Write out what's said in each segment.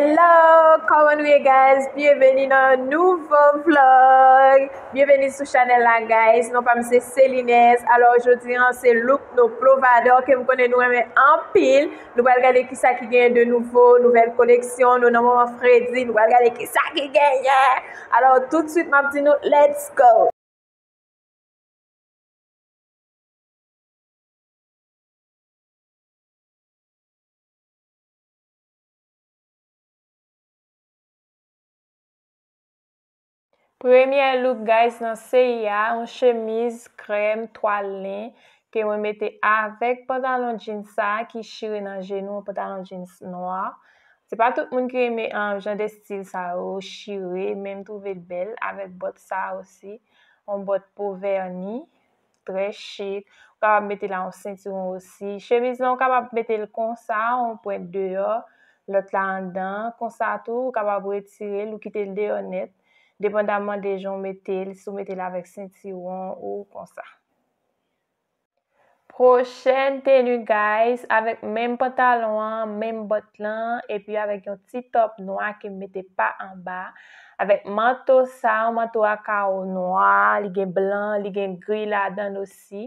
Hello, kama nouye guys, biyeveni nan nouvo vlog. Biyeveni sou chanel la guys, nou pa mse Selinez. Alo, jodi an se look nou plovador ke mkone nou eme empil. Nou bal gade ki sa ki gen de nouvo, nouvel koneksyon, nou nan mou an fredi. Nou bal gade ki sa ki gen, yeah! Alo, tout suit ma pti nou, let's go! Premier look guys, nan se ya, an chemise, krem, toalé, ke mwen mette avek, potan loun jeans sa, ki shire nan jenou, potan loun jeans noa. Se pa tout moun kreme an jen de stil sa ou, shire, menm trouve bel, avek bot sa osi. On bot pou verni, prechit, ou kapap mette la an sentyon osi. Chemise loun kapap mette l kon sa, ou pou et deyo, lout la an dan, kon sa tou, ou kapap wè tire, lout kite l deyon net, Dependanman de joun metel, sou metel avèk sentiron ou kon sa. Prochen tenu guys, avèk menm patalon, menm botlan, epi avèk yon ti top noa ke metepa an ba, avèk manto sa, manto akar ou noa, ligèm blan, ligèm gri la dan osi.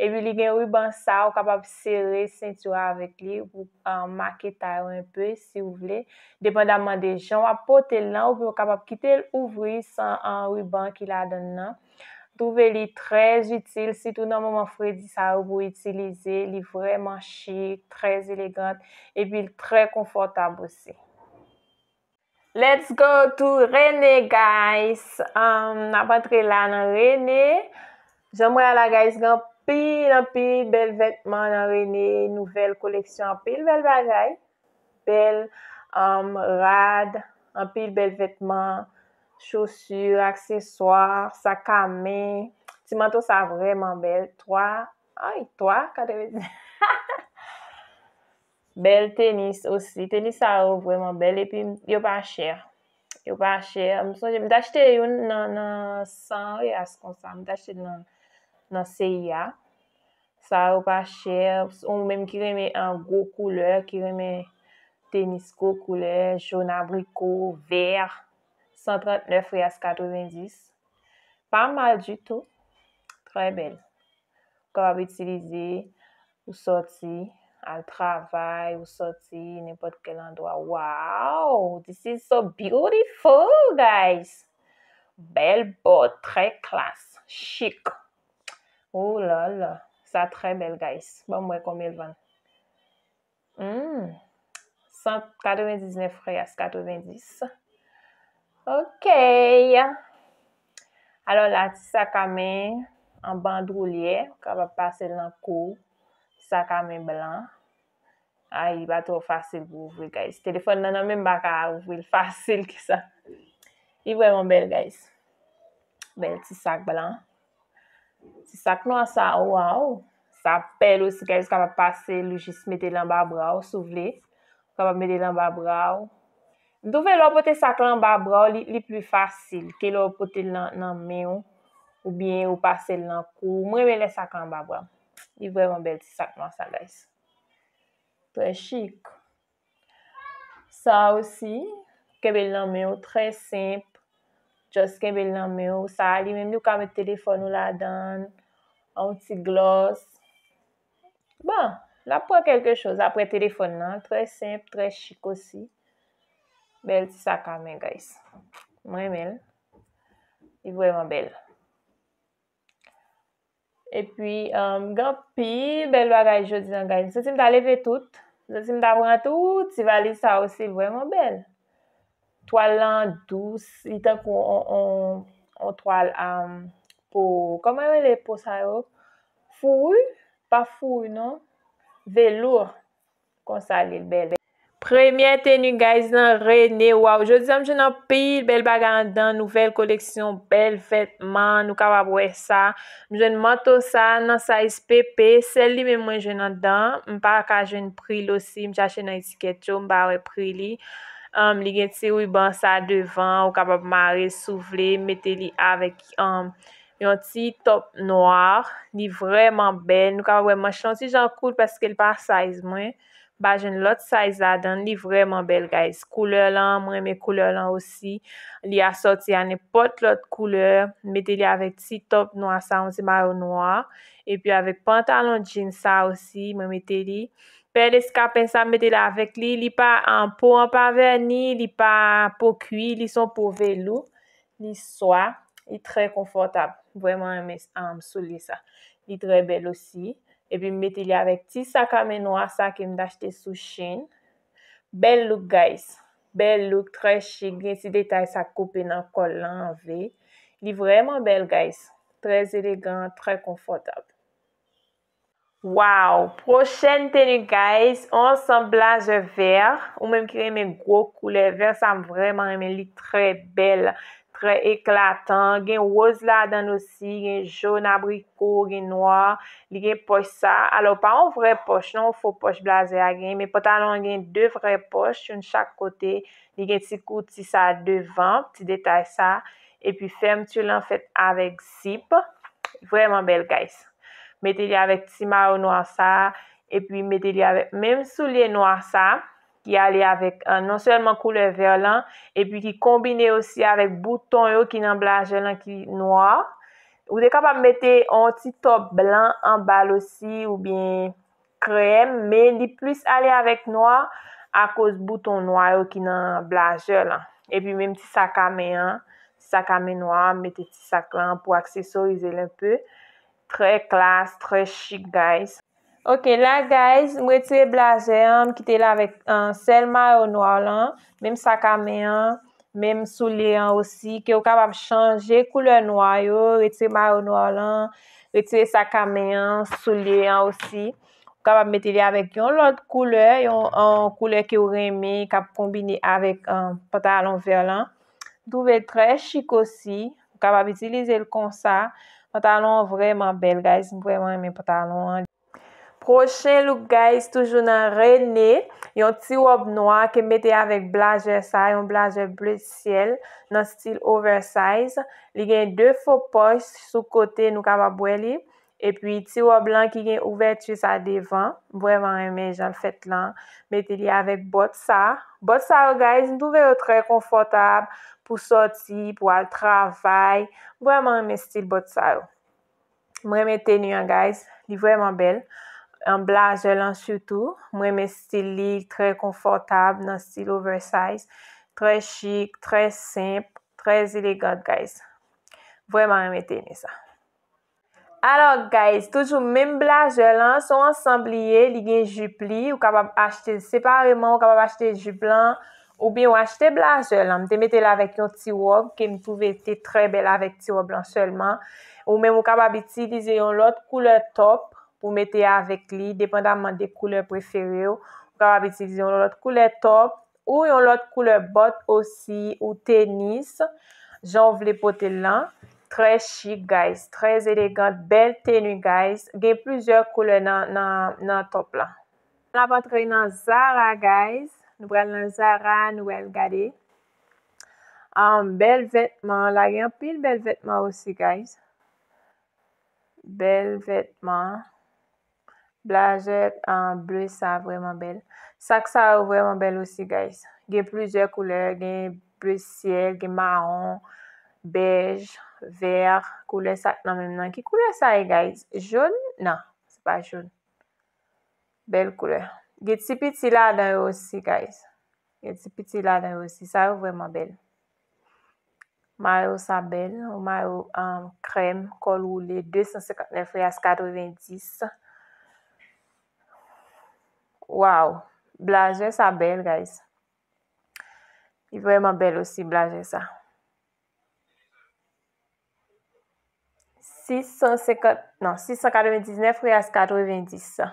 epi li gen wiban sa ou kapap serre sentywa avek li, euh, ou maketay ou anpe, si ou vle, depen daman de joun, apote lan, ou vle kapap kite l ouvri san an wiban ki la den nan. Trouve li trez util, si tou nan maman Fredy sa ou vle itilize, li vreman chik, trez elegante, epi li trez konfortab ou se. Let's go to Rene, guys! Um, N apantre lan an Rene, jen mwen ala, guys, gen an Anpil bel vetman nan rene, nouvel koleksyon, anpil bel vajay, bel rad, anpil bel vetman, chosyur, aksesoar, sakame, si manto sa vreman bel, toa, ay, toa, kate vej, bel tenis osi, tenis sa ou vreman bel, epi yo pa ancher, yo pa ancher. sa ou pas cher ou mèm ki en gros couleur. qui ki remè tenis couleur, jaune abricot, vert. ver, 139 rias 90. Pas mal du tout, Très belle. quand utiliser. ou soti, al travail. ou soti, n'importe quel endroit. endroit. Wow, this is so beautiful guys! Belle bot, Très classe. Chic. Oh là là! Sa tre bel, guys. Ba mwen komel van. Hmm. 199 freyas, 90. Ok. Alors, la ti sak a men an bandrouliye. Ka va pase lankou. Sak a men blan. Ay, ba to fasil vou vwe, guys. Telefon nan nan men baka vwe l fasil ki sa. I vwe mwen bel, guys. Bel ti sak blan. Si sak nou an sa ou an ou, sa pel ou si kebel si ka pa pase lou jis mette lan ba bra ou sou vle. Sa pa mette lan ba bra ou. Dou ve lò pote sak lan ba bra ou li pli fasil. Ke lò pote lan nan men ou, ou bien ou pase lan kou. Mre ve le sak lan ba bra. Li vreman bel si sak nou an sa la yis. To e chik. Sa ou si, kebel lan men ou, tre semp. Chosken bel nan mè ou sali, mè mè mè ou ka mè telefon ou la dan, an ti glos. Bon, la pou an kelke chos apre telefon nan, tre simp, tre shik osi. Bel ti sa ka mè guys. Mwen mel, yi vwèman bel. E pi, um, gampi, bel bagaj yo di nan guys. Sosim ta leve tout, sosim ta vwèman tout, si vali sa osi, vwèman bel. Toal lan dous, itan kon on toal pou. Koman wè lè pou sa yo? Fouy? Pa fouy non? Vè lour. Kon sa lè l bèlè. Premye tenu guys nan rene waw. Je dèm jè nan pi l bèl bagan dan nouvel koleksyon bèl fètman nou ka wab wè sa. Mwen jè nan mato sa nan sa ispepe. Sel li mè mwen jè nan dan. M pa ka jè nan pril osi. M chache nan isiket chou m ba wè prili. Um, li gen ti ou i ban sa devan, ou kapap mare souvle, meteli avèk um, yon ti top noyar, li vreman bel. Nou kapap wè, man chan ti jan koul peske l pa saiz mwen, ba jen lot saiz la dan, li vreman bel guys. Koule lan, mwen me koule lan osi, li asot si ane pot lot koule, meteli avèk ti top noyar sa, mwen ti maron noyar. E pi avèk pantalon jean sa osi, mwen meteli. Bel eskapen sa mette la vek li. Li pa an pou an pa verni. Li pa pou kwi. Li son pou velou. Li swa. Li tre konfortab. Vreman am souli sa. Li tre bel osi. E pi mette li avek ti sa kamen noa sa ki mdache te sou chen. Bel look guys. Bel look. Tre chen. Gen si detay sa koupe nan kolan ve. Li vreman bel guys. Tre elegan. Tre konfortab. Waw, prochen tenu guys, ansan blaze ver, ou menm kiremen gro koule ver, sam vremen men li tre bel, tre eklatan, gen wos la dan osi, gen joun abriko, gen noa, li gen poch sa, alo pa an vre poch, nan ou fo poch blaze a gen, men potan an gen de vre poch, choun chak kote, li gen ti kouti sa devan, ti detay sa, epi ferm tu lan fet avek zip, vremen bel guys. mette li avèk tima ou noua sa, epi mette li avèk mèm sou li noua sa, ki alè avèk an, euh, non sèlman koule verlan, epi ki kombine osi avèk bouton yo ki nan blajè lan ki noua, ou de kapap mette an ti top blan an bal osi ou bien krem, mè li plus alè avèk noua akos bouton noua yo ki nan blajè lan, epi mèm ti sakame an, sakame noua, mette ti saklan pou aksesorize lè an pè, Tre klas, tre chik, guys. Ok, la, guys, mwet se blaze an, mkite la vek an sel maro-nwa lan, mem sakame an, mem soule an osi, ki yo kapap chanje koule noa yo, wet se maro-nwa lan, wet se sakame an, soule an osi. Wap kapap mette li avèk yon lot koule, yon koule ki yo reme, kap kombini avèk an patalon violan. Dou vek tre chik osi, wap kapap itilize l kon sa, Patalon vremen bel, guys. Vremen mwen patalon. Prochen look, guys. Toujou nan René. Yon tiwop noa ke mette avèk blajè sa. Yon blajè ble sièl nan stil oversize. Li gen dè fò poch sou kote nou kaba bwe li. E pwi tiwa blan ki gen ouve tu sa devan, mwen mwen reme jan fèt lan, meteli avèk bòt sa. Bòt sa yo guys, nou vè yo trè konfortab pou soti, pou al travay, mwen mwen reme stil bòt sa yo. Mwen mwen tenye yo guys, li vwèman bel, an blan jelan soutou, mwen mwen stil li trè konfortab nan stil oversize, trè chik, trè simp, trè zilegan guys. Mwen mwen reme tenye sa. Alors guys, toujou mèm blajè lan, sou ansambliye li gen jup li. Ou kapap achete separeman, ou kapap achete jup lan, ou bien ou achete blajè lan. Mèm te mette la vek yon tiwob, kem tou vek te tre bel avèk tiwob lan selman. Ou mèm ou kapap iti dizè yon lot koule top pou mette ya vek li, dependamman de koule preferye ou. Ou kapap iti dizè yon lot koule top, ou yon lot koule bot osi ou tenis. Joun vle potè lan. Tre chik, guys. Tre elegan, bel tenu, guys. Gen plusieurs koule nan top la. La vatre nan Zara, guys. Nou brel nan Zara, nou el gade. An um, bel vetman la. Gen pil bel vetman osi, guys. Bel vetman. Blajet an ble, sa vreman bel. Sa k sa vreman bel osi, guys. Gen plusieurs koule. Gen ble ciel, gen marron, bej, blan. ver, koule sa nan men non. nan ki koule sa e guys? joun? nan se pa joun bel koule, get si piti la dan yo osi guys get si piti la dan yo osi, sa yo vweman bel mayo sa bel ou mayo krem kol woule 259 yas 90 waw, blanje sa bel guys yi vweman bel osi blanje sa 699 priyaz 90.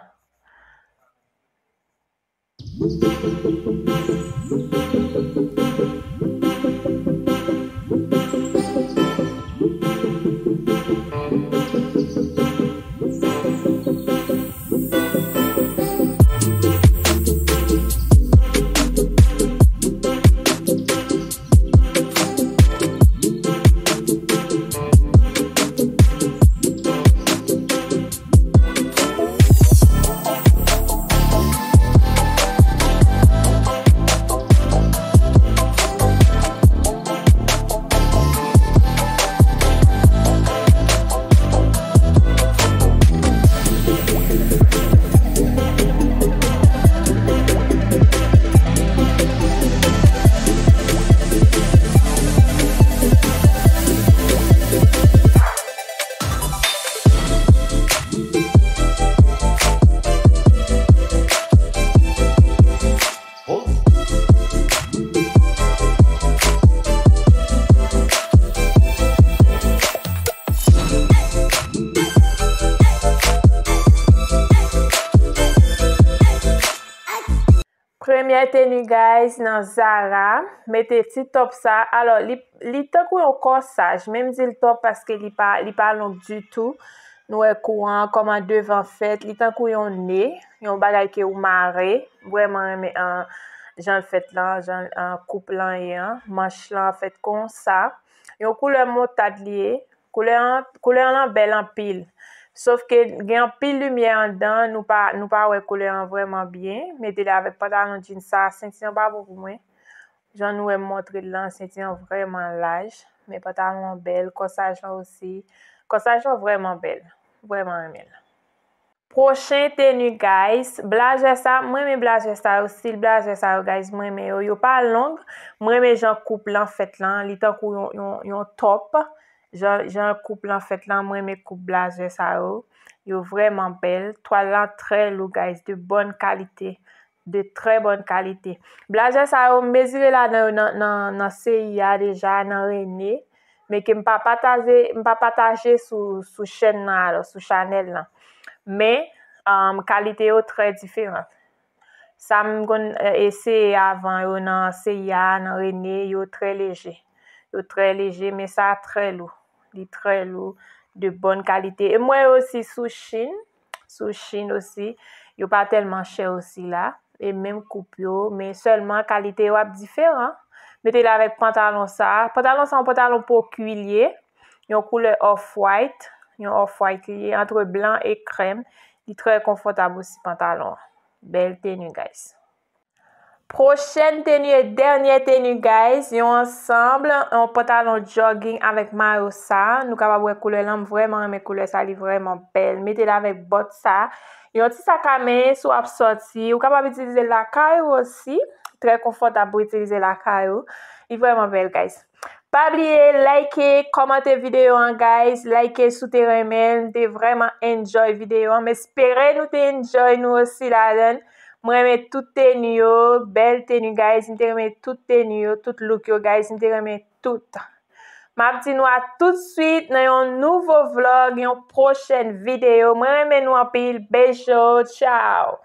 Mèteni guys nan Zara, mèteni top sa, alò li tan kou yon konsa, jmèm di l top paske li pa lounk du tout, nou e kouan, koman devan fet, li tan kou yon ne, yon bagay ke ou mare, bwèman eme an jan fet lan, jan an koup lan yon, manch lan fet konsa, yon kou lè motad liye, kou lè an bel an pil. Sof ke gen pi lumiè an dan, nou pa wè kolè an vwèman byen. Mè tè lè avè patalon djin sa, sèntiyan pa vwèman mwen. Jan nou wè mwotre lan, sèntiyan vwèman laj. Mè patalon bel, kosajan osi. Kosajan vwèman bel, vwèman amèl. Prochènte nou guys, blage sa. Mwen mè blage sa osi, blage sa yo guys. Mwen mè yo pa lond, mwen mè jan koup lan fèt lan. Li tan kou yon topa. Jan koup lan fet lan mwen me koup blajè sa yo. Yo vreman bel. Toal lan tre lou guys. De bon kalite. De tre bon kalite. Blajè sa yo mezile la nan se ya deja nan rene. Men ke mpa pataje sou chen nan alo. Sou chanel lan. Men um, kalite yo tre diferent. Sa m kon ese eh, avan yo nan se ya nan rene. Yo tre leje. Yo tre leje, men sa tre lou. Li tre lou, de bon kalite. E mwen osi sou chine, sou chine osi, yo pa telman chè osi la. E menm koup yo, men selman kalite wap diferan. Mete la vek pantalon sa. Pantalon sa, pantalon pou kuilye. Yon koule off-white. Yon off-white liye, antre blan e krem. Li tre konfotab osi pantalon. Bel tenu guys. Prochen tenu e dernyen tenu guys, yon ansambl, yon potalon jogging avèk marou sa, nou kabab wè koule lam vwèman, mè koule sali vwèman bel, metè la vèk bot sa, yon ti sa kamè sou apsoti, yon kabab itilize lakay ou osi, tre konfort abou itilize lakay ou, yi vwèman bel guys. Pabliye, laike, komante videyo an guys, laike sou tere men, te vwèman enjoy videyo an, mè spere nou te enjoy nou osi la den. Mweme tout teni yo, bel teni guys, mweme tout teni yo, tout luk yo guys, mweme tout. Mabti nou a tout suit nan yon nouvo vlog, yon prochen video. Mweme nou apil, beso, chow.